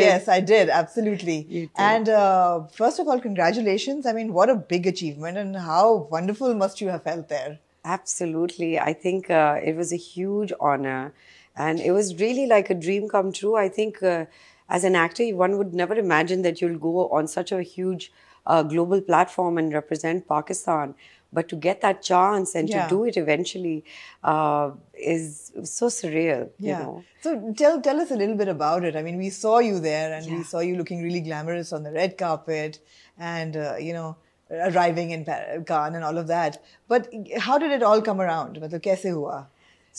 Yes, I did. Absolutely. And uh, first of all, congratulations. I mean, what a big achievement and how wonderful must you have felt there? Absolutely. I think uh, it was a huge honor. And it was really like a dream come true. I think uh, as an actor, one would never imagine that you'll go on such a huge uh, global platform and represent Pakistan but to get that chance and yeah. to do it eventually uh, is so surreal yeah. you know so tell tell us a little bit about it i mean we saw you there and yeah. we saw you looking really glamorous on the red carpet and uh, you know arriving in Cannes and all of that but how did it all come around मतलब कैसे हुआ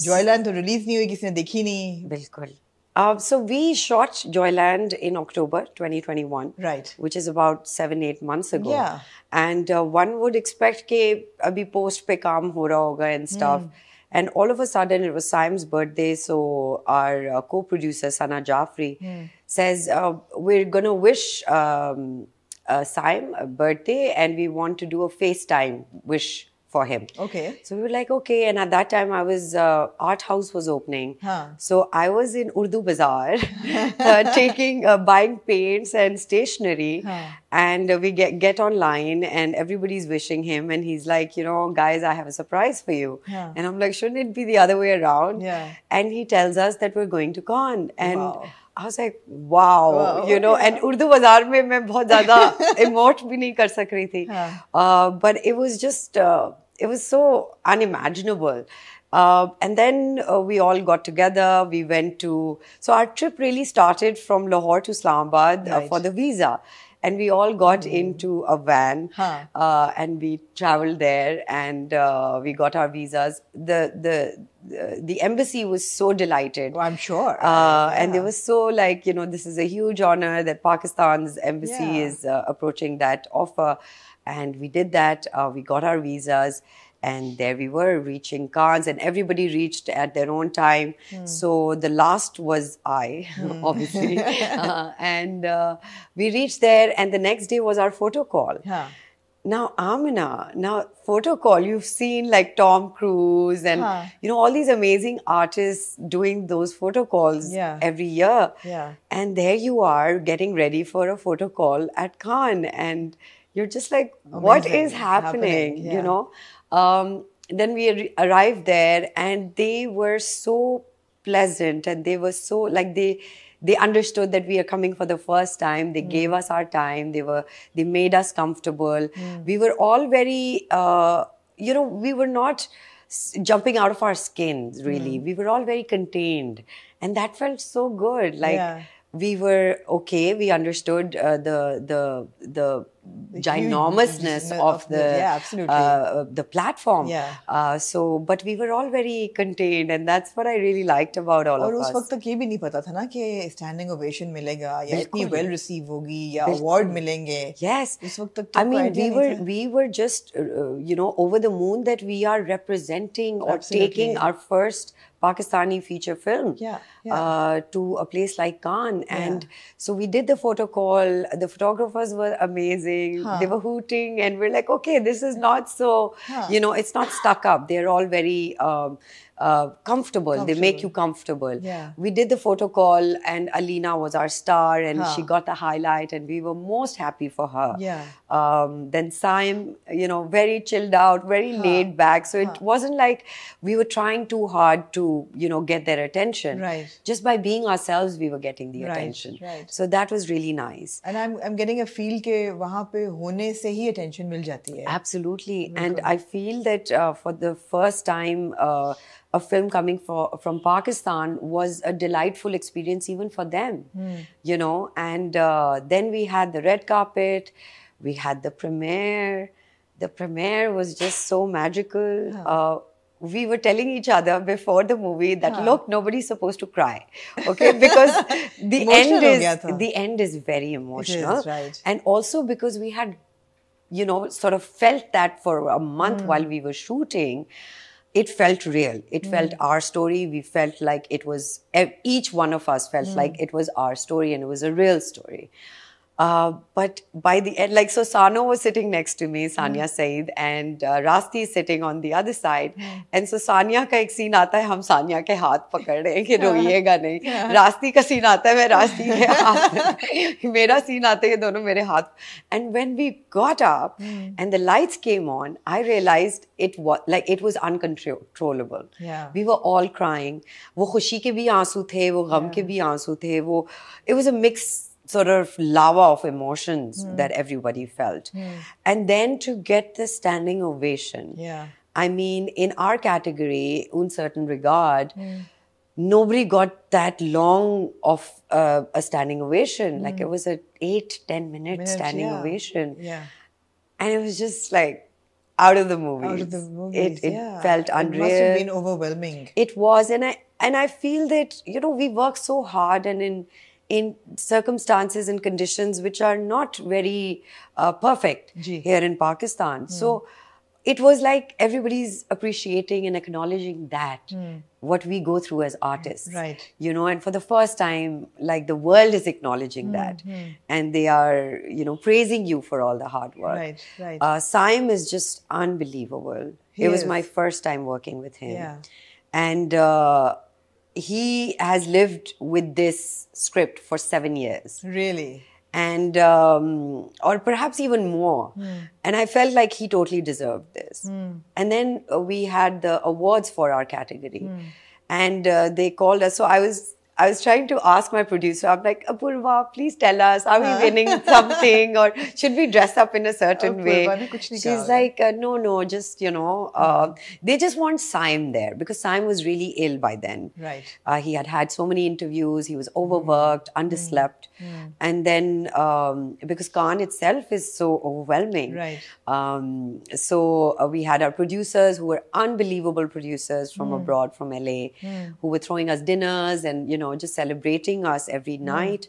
Joyland तो release नहीं हुई uh, so we shot Joyland in October 2021, right? Which is about seven eight months ago. Yeah, and uh, one would expect that uh, abhi post pe kaam ho raha hoga and stuff. Mm. And all of a sudden, it was Sim's birthday, so our uh, co-producer Sana Jaffri mm. says uh, we're gonna wish um, uh, Sim a birthday, and we want to do a FaceTime wish for him. Okay. So we were like, okay. And at that time, I was, uh, Art House was opening. Huh. So I was in Urdu Bazaar, uh, taking, uh, buying paints and stationery. Huh. And we get, get online and everybody's wishing him. And he's like, you know, guys, I have a surprise for you. Yeah. And I'm like, shouldn't it be the other way around? Yeah. And he tells us that we're going to con. And wow. I was like, wow, wow you know, yeah. and Urdu Bazaar में मैं बहुत ज़्यादा emote भी नहीं कर सक रही थी. Yeah. Uh, but it was just uh, it was so unimaginable. Uh, and then uh, we all got together. We went to so our trip really started from Lahore to Islamabad right. uh, for the visa, and we all got hmm. into a van huh. uh, and we traveled there and uh, we got our visas the the the embassy was so delighted. Well, I'm sure. Uh, yeah. And they were so like, you know, this is a huge honor that Pakistan's embassy yeah. is uh, approaching that offer. And we did that. Uh, we got our visas and there we were reaching Cannes, and everybody reached at their own time. Mm. So the last was I, mm. obviously. uh, and uh, we reached there, and the next day was our photo call. Huh. Now, Amina, now photo call, you've seen like Tom Cruise and huh. you know all these amazing artists doing those photo calls yeah. every year. Yeah. And there you are getting ready for a photo call at Cannes and you're just like, Amazing. what is happening? happening yeah. You know. Um, then we arrived there, and they were so pleasant, and they were so like they they understood that we are coming for the first time they mm. gave hmm. us our time they were they made us comfortable mm. we were all very uh, you know we were not jumping out of our skins really mm. we were all very contained and that felt so good like yeah. we were okay we understood uh, the the the the ginormousness of, of the yeah, Uh, the platform. Yeah. Uh, so, but we were all very contained, and that's what I really liked about all और of us. And उस वक्त तक ये भी that पता था ना a standing ovation or that it या be well received होगी या award मिलेंगे. Yes. At that time, I mean we were we were just uh, you know over the moon that we are representing or absolutely. taking our first Pakistani feature film yeah, yeah. Uh, to a place like Cannes, and yeah. so we did the photo call. The photographers were amazing amazing. Huh. They were hooting, and we're like, okay, this is not so, huh. you know, it's not stuck up. They're all very um, comfortable. Uh, comfortable. They make you comfortable. Yeah. We did the photo call, and Alina was our star, and huh. she got the highlight, and we were most happy for her. Yeah. Um, then Saim, you know, very chilled out, very huh. laid back. So huh. it wasn't like we were trying too hard to, you know, get their attention. Right. Just by being ourselves, we were getting the right. attention. Right. So that was really nice. And I'm, I'm getting a feel that wahan pe hone se attention mil jati hai. Absolutely. And I feel that uh, for the first time, uh, a film coming for, from Pakistan was a delightful experience even for them, mm. you know. And uh, then we had the red carpet, we had the premiere. The premiere was just so magical. Uh, we were telling each other before the movie that look, nobody's supposed to cry, okay? Because the end is the end is very emotional, is, right. and also because we had, you know, sort of felt that for a month mm. while we were shooting it felt real. It mm. felt our story. We felt like it was, each one of us felt mm. like it was our story and it was a real story. Uh, but by the end, like, so Sano was sitting next to me, hmm. Sanya mm. Saeed, and uh, Rasti is sitting on the other side. Hmm. And so Sanya ka ek scene aata hai, hum Sanya ke haath pakad rahe ki roiyega nahi. Rasti ka scene aata hai, main Rasti ke haath. Mera scene aata hai, dono mere haath. And when we got up mm. and the lights came on, I realized it was, like, it was uncontrollable. Yeah. We were all crying. Wo khushi ke bhi aansu the, wo gham yeah. ke bhi aansu the, wo, it was a mix sort of lava of emotions mm. that everybody felt. Mm. And then to get the standing ovation. Yeah. I mean, in our category, in certain regard, mm. nobody got that long of uh, a standing ovation. Like hmm. it was a eight, ten minute standing yeah. ovation. Yeah. And it was just like, out of the movie. Out of the movie. It, it yeah. felt unreal. It must have been overwhelming. It was, and I and I feel that you know we work so hard, and in in circumstances and conditions which are not very uh, perfect here in Pakistan. Mm. So it was like everybody's appreciating and acknowledging that mm. what we go through as artists right you know and for the first time like the world is acknowledging mm. that mm. and they are you know praising you for all the hard work right right uh, Saim is just unbelievable he it is. was my first time working with him yeah. and uh, he has lived with this script for seven years. Really? And, um, or perhaps even more. Mm. And I felt like he totally deserved this. Mm. And then uh, we had the awards for our category. Mm. And uh, they called us. So I was I was trying to ask my producer, I'm like, Apurva, please tell us, are we winning something or should we dress up in a certain Apurva way? She's like, uh, no, no, just, you know, uh, they just want Saim there because Saim was really ill by then. Right. Uh, he had had so many interviews, he was hmm. overworked, mm. underslept. Mm. And then um, because Khan itself is so overwhelming. Right. Um, so uh, we had our producers who were unbelievable producers from mm. abroad, from LA, hmm. who were throwing us dinners and, you know, know, just celebrating us every night.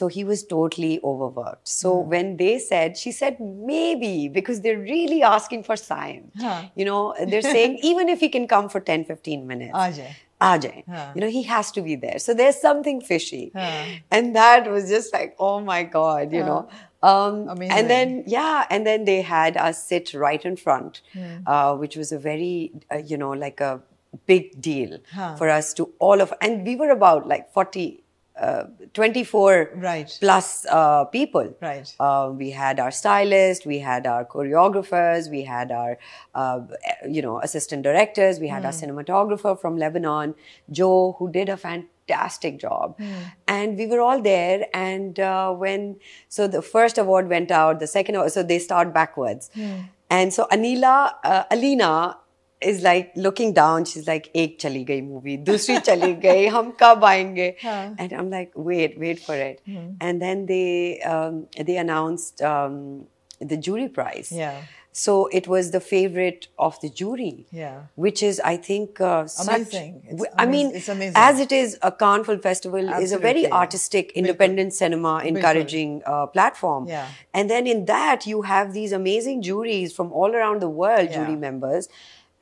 So he was totally overworked. So when they said, she said, maybe, because they're really asking for sign. Huh. You know, they're saying, even if he can come for 10, 15 minutes. Ajay. Ajay. Huh. You know, he has to be there. So there's something fishy. Huh. And that was just like, oh my God, you know. Um, and then, yeah, and then they had us sit right in front, yeah. uh, which was a very, uh, you know, like a big deal huh. for us to all of, and we were about like 40, uh, 24 right. plus uh, people. Right. Uh, we had our stylist, we had our choreographers, we had our, uh, you know, assistant directors, we had mm. our hmm. cinematographer from Lebanon, Joe, who did a fantastic job. Mm. And we were all there. And uh, when, so the first award went out, the second, so they start backwards. Mm. And so Anila, uh, Alina is like looking down. She's like, like एक चली गई movie दूसरी चली गई हम कब आएंगे and I am like wait wait for it and then they announced um, the jury prize. Yeah. So it was the favorite of the jury. Yeah. Which is, I think, uh, amazing. Such, it's I mean, it's amazing. as it is, a Canful Festival Absolutely. is a very artistic, independent cinema encouraging uh, platform. Yeah. And then in that, you have these amazing juries from all around the world, yeah. jury members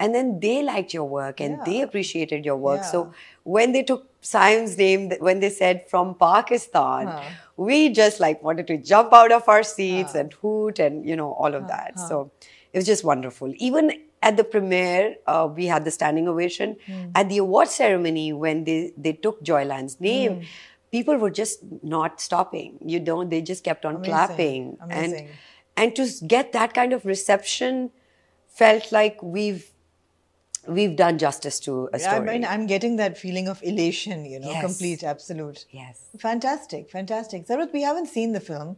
and then they liked your work and yeah. they appreciated your work. Yeah. So when they took Siam's name, when they said from Pakistan, huh. we just like wanted to jump out of our seats huh. and hoot and you know all of huh. that. So it was just wonderful. Even at the premiere, uh, we had the standing ovation. Mm. At the award ceremony, when they they took Joyland's name. Mm. People were just not stopping, you know. They just kept on Amazing. clapping, Amazing. and and to get that kind of reception felt like we've we've done justice to a story. I mean, I'm getting that feeling of elation, you know, yes. complete, absolute. Yes. Fantastic, fantastic. Sarath, we haven't seen the film